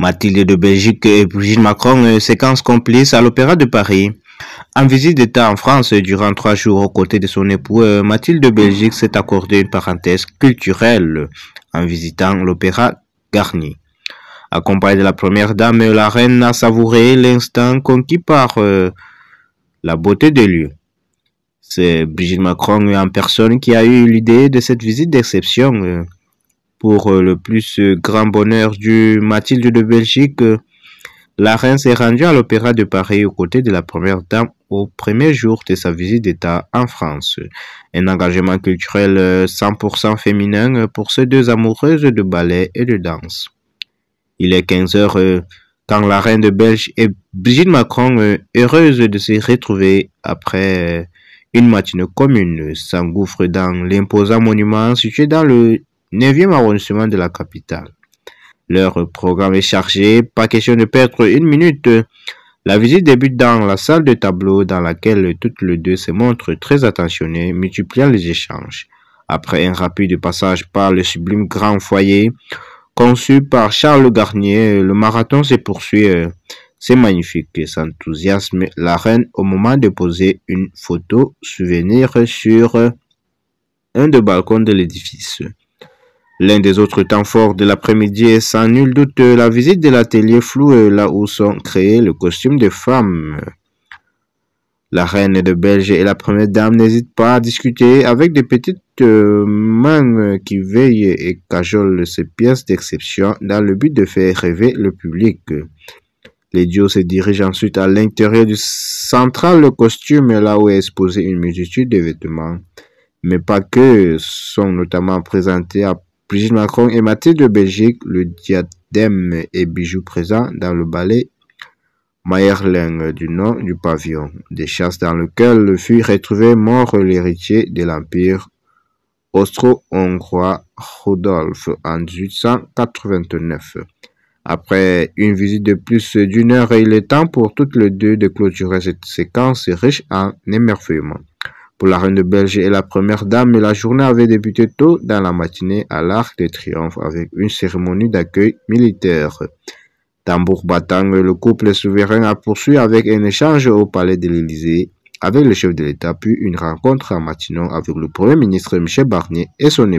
Mathilde de Belgique et Brigitte Macron, euh, séquence complice à l'Opéra de Paris. En visite d'État en France euh, durant trois jours aux côtés de son époux, euh, Mathilde de Belgique s'est accordé une parenthèse culturelle en visitant l'Opéra Garnier. Accompagnée de la première dame, la reine a savouré l'instant conquis par la beauté des lieux. C'est Brigitte Macron en personne qui a eu l'idée de cette visite d'exception. Pour euh, le plus euh, grand bonheur du Mathilde de Belgique, euh, la reine s'est rendue à l'Opéra de Paris aux côtés de la première dame au premier jour de sa visite d'État en France. Un engagement culturel 100% féminin pour ces deux amoureuses de ballet et de danse. Il est 15 h quand la reine de Belge et Brigitte Macron, heureuses de se retrouver après une matinée commune, s'engouffrent dans l'imposant monument situé dans le 9e arrondissement de la capitale. Leur programme est chargé, pas question de perdre une minute. La visite débute dans la salle de tableau dans laquelle toutes les deux se montrent très attentionnées, multipliant les échanges. Après un rapide passage par le sublime grand foyer, conçu par Charles Garnier, le marathon se poursuit. C'est magnifique, s'enthousiasme la reine au moment de poser une photo souvenir sur un des balcons de l'édifice. L'un des autres temps forts de l'après-midi est sans nul doute la visite de l'atelier flou euh, là où sont créés le costume des femmes. La reine de Belge et la première dame n'hésitent pas à discuter avec des petites euh, mains qui veillent et cajolent ces pièces d'exception dans le but de faire rêver le public. Les dios se dirigent ensuite à l'intérieur du central costume là où est exposée une multitude de vêtements, mais pas que, sont notamment présentés à Brigitte Macron et matée de Belgique, le diadème et bijoux présent dans le ballet Mayerling du nom du pavillon des chasses dans lequel fut retrouvé mort l'héritier de l'Empire austro-hongrois Rudolf en 1889. Après une visite de plus d'une heure, il est temps pour toutes les deux de clôturer cette séquence riche en émerveillement pour la reine de Belgique et la première dame, la journée avait débuté tôt dans la matinée à l'Arc de Triomphe avec une cérémonie d'accueil militaire. Tambour battant, le couple souverain a poursuivi avec un échange au palais de l'Élysée avec le chef de l'État, puis une rencontre à avec le Premier ministre Michel Barnier et son